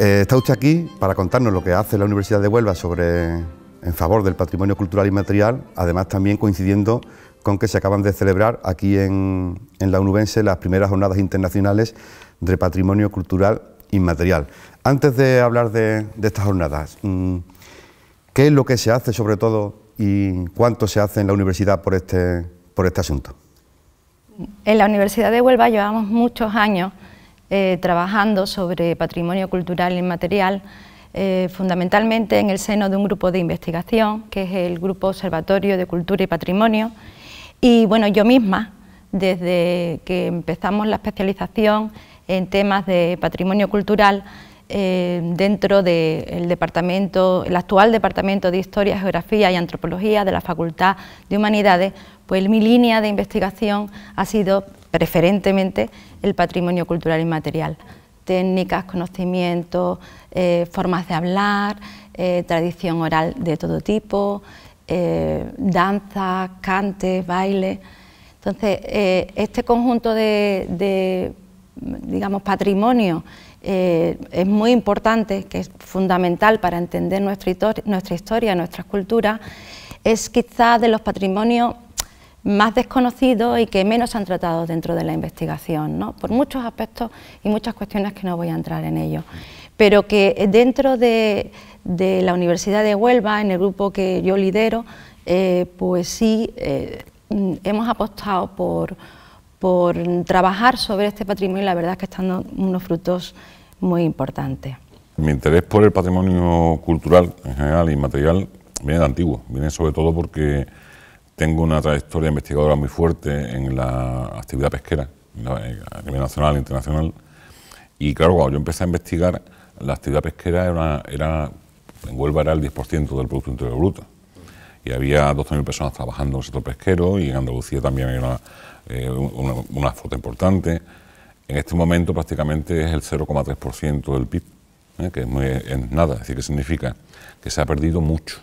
Eh, está usted aquí para contarnos lo que hace la Universidad de Huelva sobre, en favor del patrimonio cultural y material, además también coincidiendo con que se acaban de celebrar aquí en, en la Unubense las primeras jornadas internacionales de patrimonio cultural inmaterial. Antes de hablar de, estas jornadas, mm, ¿qué es lo que se hace sobre todo y cuánto se hace en la universidad por este, por este asunto? En la Universidad de Huelva llevamos muchos años eh, trabajando sobre patrimonio cultural inmaterial, eh, fundamentalmente en el seno de un grupo de investigación, que es el Grupo Observatorio de Cultura y Patrimonio. Y bueno, yo misma, desde que empezamos la especialización, en temas de patrimonio cultural eh, dentro del departamento, el actual departamento de Historia, Geografía y Antropología de la Facultad de Humanidades, pues mi línea de investigación ha sido preferentemente el patrimonio cultural inmaterial, técnicas, conocimientos, eh, formas de hablar, eh, tradición oral de todo tipo, danza, cante, baile. Entonces, este conjunto de digamos, patrimonio eh, es muy importante, que es fundamental para entender nuestra, historia, nuestras culturas, es quizá de los patrimonios más desconocidos y que menos se han tratado dentro de la investigación, ¿no? por muchos aspectos y muchas cuestiones que no voy a entrar en ello. Pero que dentro de, la Universidad de Huelva, en el grupo que yo lidero, eh, pues sí, eh, hemos apostado por, por trabajar sobre este patrimonio y la verdad es que están dando unos frutos muy importantes. Mi interés por el patrimonio cultural en general y material viene de antiguo, viene sobre todo porque tengo una trayectoria investigadora muy fuerte en la actividad pesquera a nivel nacional e internacional. Y claro, cuando yo empecé a investigar, la actividad pesquera era, era en Huelva era el 10% del Producto Interior Bruto. Y había 12.000 personas trabajando en el sector pesquero y en Andalucía también era... una eh, una, foto importante. En este momento prácticamente es el 0,3% del PIB, ¿eh? que es, nada, es decir, que significa que se ha perdido mucho.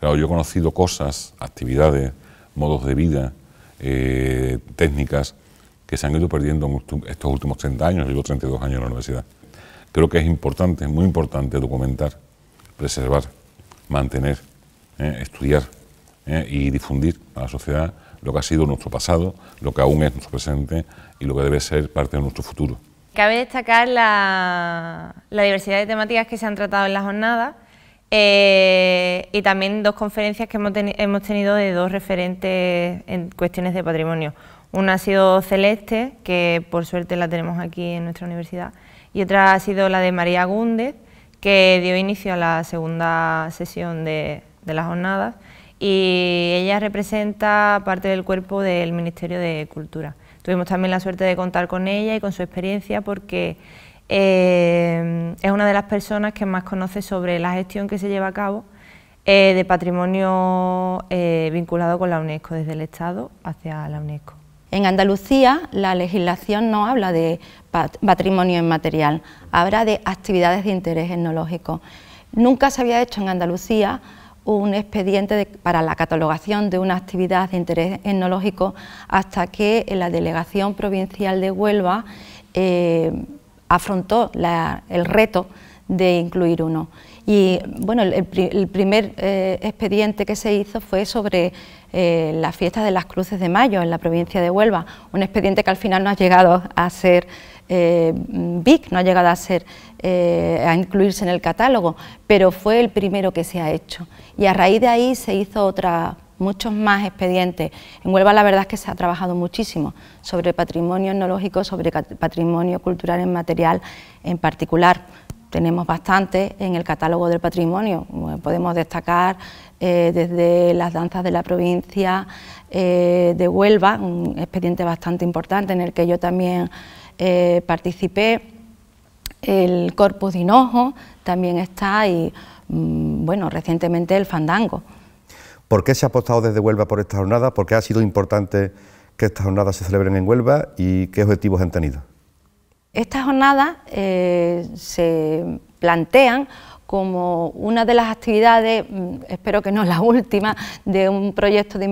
Claro, yo he conocido cosas, actividades, modos de vida, eh, técnicas que se han ido perdiendo en estos últimos 30 años, llevo 32 años en la universidad. Creo que es importante, es muy importante documentar, preservar, mantener, estudiar y difundir a la sociedad lo que ha sido nuestro pasado, lo que aún es nuestro presente y lo que debe ser parte de nuestro futuro. Cabe destacar la, diversidad de temáticas que se han tratado en la jornada eh, y también dos conferencias que hemos, tenido de dos referentes en cuestiones de patrimonio. Una ha sido Celeste, que por suerte la tenemos aquí en nuestra universidad, y otra ha sido la de María Gúndez, que dio inicio a la segunda sesión de, de las jornadas y ella representa parte del cuerpo del Ministerio de Cultura. Tuvimos también la suerte de contar con ella y con su experiencia porque eh, es una de las personas que más conoce sobre la gestión que se lleva a cabo eh, de patrimonio eh, vinculado con la UNESCO, desde el Estado hacia la UNESCO. En Andalucía la legislación no habla de patrimonio inmaterial, habla de actividades de interés etnológico. Nunca se había hecho en Andalucía un expediente para la catalogación de una actividad de interés etnológico hasta que la Delegación Provincial de Huelva eh, afrontó el reto de incluir uno. Y bueno, el, primer eh, expediente que se hizo fue sobre eh, la fiesta de las Cruces de Mayo en la provincia de Huelva, un expediente que al final no ha llegado a ser eh, BIC, no ha llegado a ser a incluirse en el catálogo, pero fue el primero que se ha hecho y a raíz de ahí se hizo otra, muchos más expedientes. En Huelva la verdad es que se ha trabajado muchísimo sobre patrimonio etnológico, sobre patrimonio cultural en material en particular. Tenemos bastante en el catálogo del patrimonio, podemos destacar eh, desde las danzas de la provincia eh, de Huelva, un expediente bastante importante en el que yo también eh, participé, el Corpus de Hinojo también está y Mm, bueno, recientemente el fandango. ¿Por qué se ha apostado desde Huelva por esta jornada? ¿Por qué ha sido importante que estas jornadas se celebren en Huelva y qué objetivos han tenido? Estas jornadas eh, se plantean como una de las actividades, mm, espero que no la última, de un proyecto de,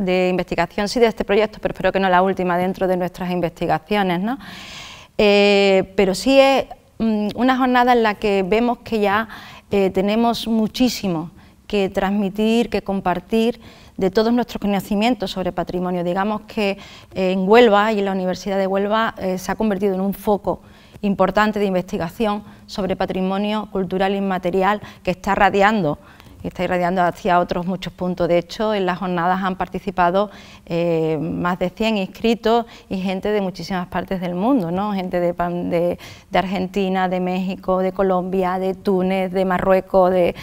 de investigación, sí de este proyecto, pero espero que no la última dentro de nuestras investigaciones. ¿no? Eh, pero sí es mm, una jornada en la que vemos que ya eh, tenemos muchísimo que transmitir, que compartir de todos nuestros conocimientos sobre patrimonio. Digamos que eh, en Huelva y en la Universidad de Huelva eh, se ha convertido en un foco importante de investigación sobre patrimonio cultural inmaterial que está radiando está irradiando hacia otros muchos puntos. De hecho, en las jornadas han participado eh, más de 100 inscritos y gente de muchísimas partes del mundo, ¿no? gente de, de, Argentina, de México, de Colombia, de Túnez, de Marruecos, de,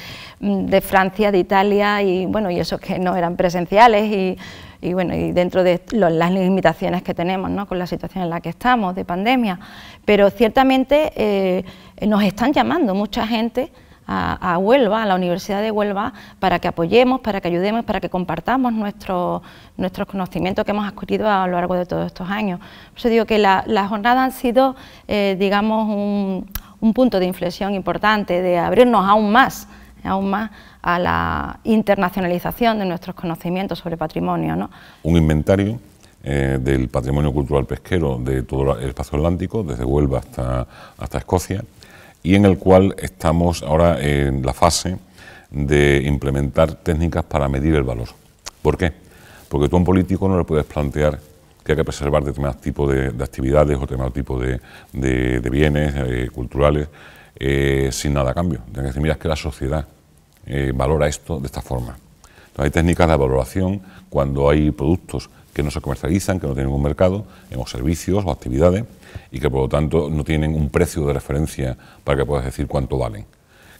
Francia, de Italia, y bueno, y esos que no eran presenciales. y y bueno, y dentro de las limitaciones que tenemos, ¿no? con la situación en la que estamos de pandemia, pero ciertamente eh, nos están llamando mucha gente a, Huelva, a la Universidad de Huelva, para que apoyemos, para que ayudemos, para que compartamos nuestros nuestros conocimientos que hemos adquirido a lo largo de todos estos años. Por digo que las la jornadas han sido, eh, digamos, un, punto de inflexión importante, de abrirnos aún más aún más a la internacionalización de nuestros conocimientos sobre patrimonio. Un inventario eh, del patrimonio cultural pesquero de todo el espacio atlántico, desde Huelva hasta, hasta Escocia, y en el cual estamos ahora en la fase de implementar técnicas para medir el valor. ¿Por qué? Porque tú a un político no le puedes plantear que hay que preservar determinados tipos de, actividades o determinados tipo de, de, bienes eh, culturales eh, sin nada a cambio. Tienes que decir, mira, es que la sociedad eh, valora esto de esta forma. hay técnicas de valoración cuando hay productos que no se comercializan, que no tienen un mercado, los servicios o actividades, y que por lo tanto no tienen un precio de referencia para que puedas decir cuánto valen.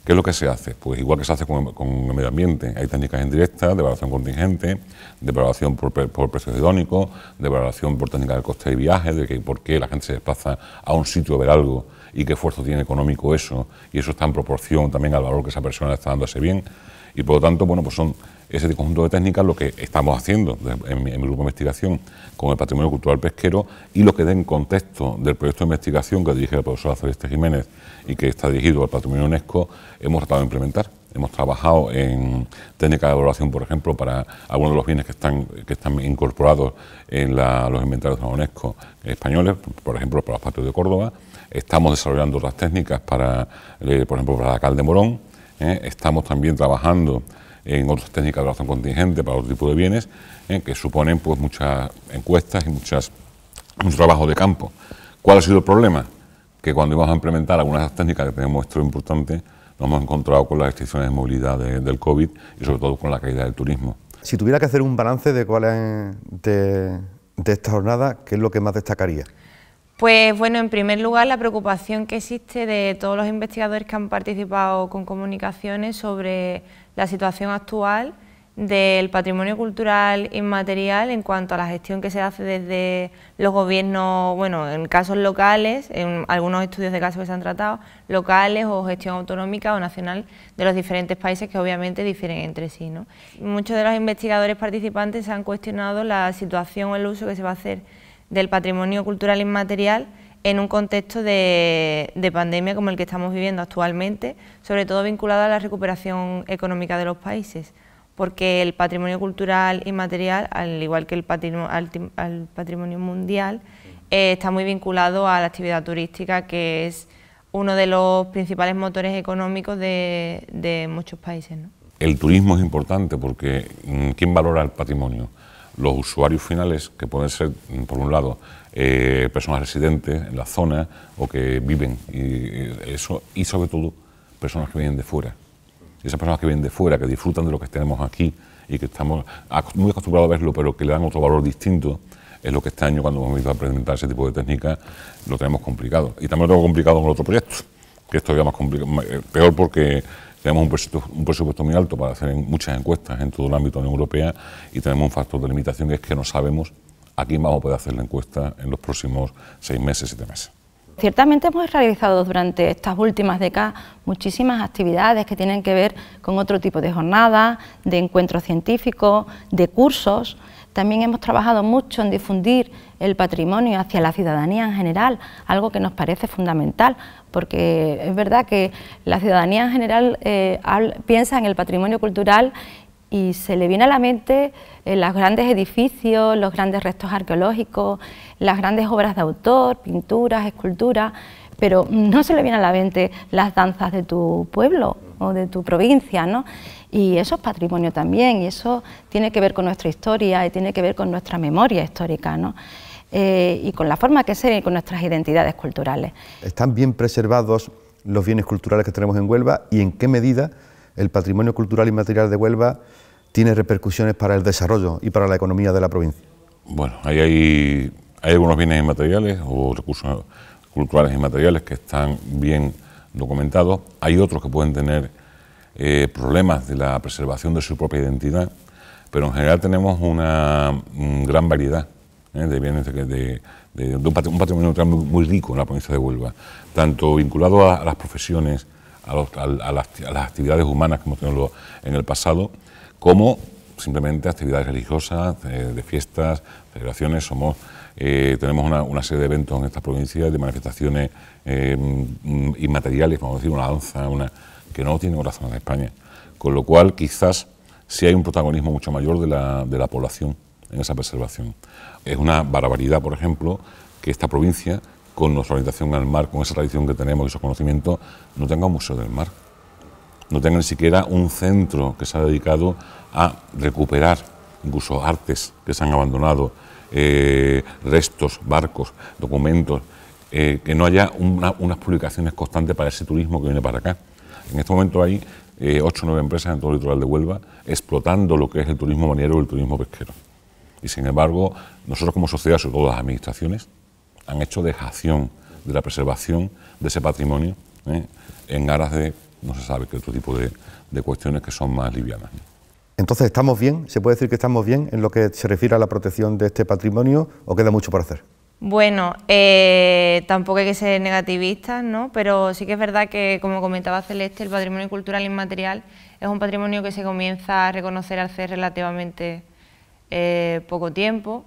¿Qué es lo que se hace? Pues igual que se hace con, el medio ambiente, hay técnicas indirectas de evaluación contingente, de valoración por, precios idónicos... de valoración por técnica del coste de viaje, de que por qué la gente se desplaza a un sitio a ver algo y qué esfuerzo tiene económico eso, y eso está en proporción también al valor que esa persona le está dando a ese bien, y por lo tanto, bueno, pues son ese conjunto de técnicas, lo que estamos haciendo en mi, grupo de investigación con el patrimonio cultural pesquero y lo que den contexto del proyecto de investigación que dirige la profesora Celeste Jiménez y que está dirigido al patrimonio UNESCO, hemos tratado de implementar. Hemos trabajado en técnicas de evaluación, por ejemplo, para algunos de los bienes que están, que están incorporados en los inventarios de la UNESCO españoles, por ejemplo, para los patios de Córdoba. Estamos desarrollando otras técnicas para, eh, por ejemplo, para la Cal de Morón. ¿eh? estamos también trabajando en otras técnicas de valoración contingente para otro tipo de bienes, ¿eh? que suponen pues muchas encuestas y muchas, mucho trabajo de campo. ¿Cuál ha sido el problema? Que cuando íbamos a implementar algunas de las técnicas que tenemos muestro importante, nos hemos encontrado con las restricciones de movilidad del COVID y sobre todo con la caída del turismo. Si tuviera que hacer un balance de cuál es de esta jornada, ¿qué es lo que más destacaría? Pues bueno, en primer lugar la preocupación que existe de todos los investigadores que han participado con comunicaciones sobre la situación actual del patrimonio cultural inmaterial en cuanto a la gestión que se hace desde los gobiernos, bueno, en casos locales, en algunos estudios de casos que se han tratado, locales o gestión autonómica o nacional de los diferentes países que obviamente difieren entre sí. Muchos de los investigadores participantes han cuestionado la situación o el uso que se va a hacer del patrimonio cultural inmaterial en un contexto de, pandemia como el que estamos viviendo actualmente, sobre todo vinculado a la recuperación económica de los países, porque el patrimonio cultural inmaterial, al igual que el patrimonio, mundial, eh, está muy vinculado a la actividad turística, que es uno de los principales motores económicos de, muchos países. El turismo es importante porque mm, ¿quién valora el patrimonio? los usuarios finales, que pueden ser, mm, por un lado, eh, personas residentes en la zona o que viven, y, eso, y sobre todo personas que vienen de fuera. Esas personas que vienen de fuera, que disfrutan de lo que tenemos aquí y que estamos muy acostumbrados a verlo, pero que le dan otro valor distinto, es lo que este año, cuando hemos ido a presentar ese tipo de técnica lo tenemos complicado. Y también lo tengo complicado con otro proyecto, que es todavía más eh, peor porque tenemos un presupuesto, muy alto para hacer muchas encuestas en todo el ámbito de la Unión Europea y tenemos un factor de limitación que es que no sabemos a quién vamos a poder hacer la encuesta en los próximos seis meses, siete meses. Ciertamente hemos realizado durante estas últimas décadas muchísimas actividades que tienen que ver con otro tipo de jornadas, de encuentros científicos, de cursos. También hemos trabajado mucho en difundir el patrimonio hacia la ciudadanía en general, algo que nos parece fundamental, porque es verdad que la ciudadanía en general eh, piensa en el patrimonio cultural y se le viene a la mente eh, los grandes edificios, los grandes restos arqueológicos, las grandes obras de autor, pinturas, esculturas, pero no se le viene a la mente las danzas de tu pueblo o de tu provincia, ¿no? Y eso es patrimonio también, y eso tiene que ver con nuestra historia y tiene que ver con nuestra memoria histórica, ¿no? Eh, y con la forma que se, con nuestras identidades culturales. ¿Están bien preservados los bienes culturales que tenemos en Huelva y en qué medida el patrimonio cultural y material de Huelva tiene repercusiones para el desarrollo y para la economía de la provincia? Bueno, hay, hay algunos bienes inmateriales o recursos culturales inmateriales que están bien documentado, hay otros que pueden tener eh, problemas de la preservación de su propia identidad, pero en general tenemos una mm, gran variedad ¿eh? de bienes de, un patrimonio cultural muy, rico en la provincia de Huelva, tanto vinculado a, las profesiones, a, las, actividades humanas que hemos tenido en el pasado, como simplemente actividades religiosas, eh, de, fiestas, celebraciones, somos eh, tenemos una, serie de eventos en estas provincias, de manifestaciones em, inmateriales, vamos a decir, una danza, una, que no tiene corazón en España. Con lo cual, quizás sí hay un protagonismo mucho mayor de la, población en esa preservación. Es una barbaridad, por ejemplo, que esta provincia, con nuestra orientación al mar, con esa tradición que tenemos y esos conocimientos, no tenga un museo del mar. No tenga ni siquiera un centro que se ha dedicado a recuperar incluso artes que se han abandonado, eh, restos, barcos, documentos, eh, que no haya unas publicaciones constantes para ese turismo que viene para acá. En este momento hay eh, ocho o nueve empresas en todo el litoral de Huelva explotando lo que es el turismo maniero y el turismo pesquero. Y sin embargo, nosotros como sociedad, sobre todo las administraciones, han hecho dejación de la preservación de ese patrimonio en aras de, no se sabe qué otro tipo de cuestiones que son más livianas. Entonces, ¿estamos bien? ¿Se puede decir que estamos bien en lo que se refiere a la protección de este patrimonio o queda mucho por hacer? Bueno, eh, tampoco hay que ser negativistas, ¿no? pero sí que es verdad que, como comentaba Celeste, el patrimonio cultural inmaterial es un patrimonio que se comienza a reconocer hace relativamente eh, poco tiempo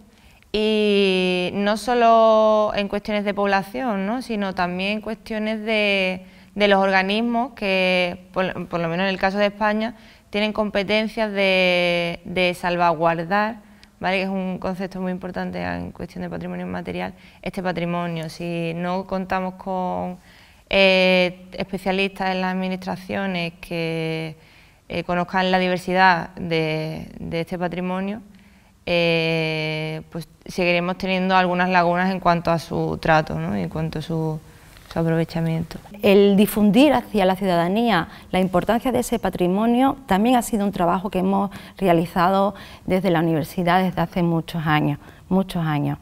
y no solo en cuestiones de población, ¿no? sino también en cuestiones de, de los organismos que, por, lo menos en el caso de España, tienen competencias de, salvaguardar, que es un concepto muy importante en cuestión de patrimonio inmaterial, este patrimonio. Si no contamos con eh, especialistas en las administraciones que eh, conozcan la diversidad de, este patrimonio, eh, pues seguiremos teniendo algunas lagunas en cuanto a su trato, ¿no? en cuanto a su su aprovechamiento. El difundir hacia la ciudadanía la importancia de ese patrimonio también ha sido un trabajo que hemos realizado desde la universidad desde hace muchos años, muchos años.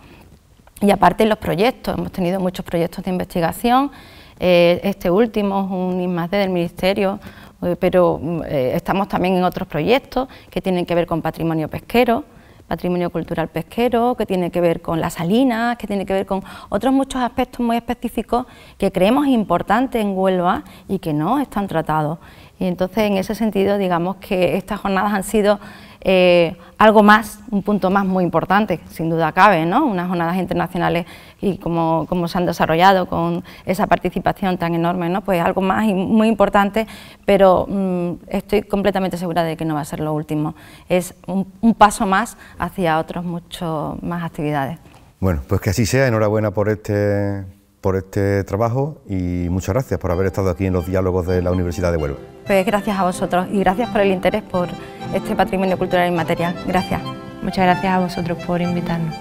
Y aparte los proyectos, hemos tenido muchos proyectos de investigación, eh, este último es un IMAD del Ministerio, eh, pero mm, eh, estamos también en otros proyectos que tienen que ver con patrimonio pesquero, patrimonio cultural pesquero, que tiene que ver con las salinas, que tiene que ver con otros muchos aspectos muy específicos que creemos importantes en Huelva y que no están tratados. Y entonces, en ese sentido, digamos que estas jornadas han sido eh, algo más, un punto más muy importante, sin duda cabe, ¿no? Unas jornadas internacionales y como, se han desarrollado con esa participación tan enorme, ¿no? Pues algo más y muy importante, pero mm, estoy completamente segura de que no va a ser lo último. Es un, un paso más hacia otras muchas más actividades. Bueno, pues que así sea, enhorabuena por este por este trabajo y muchas gracias por haber estado aquí en los diálogos de la Universidad de Huelva. Pues gracias a vosotros y gracias por el interés por este patrimonio cultural inmaterial. Gracias. Muchas gracias a vosotros por invitarnos.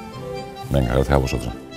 Venga, gracias a vosotros.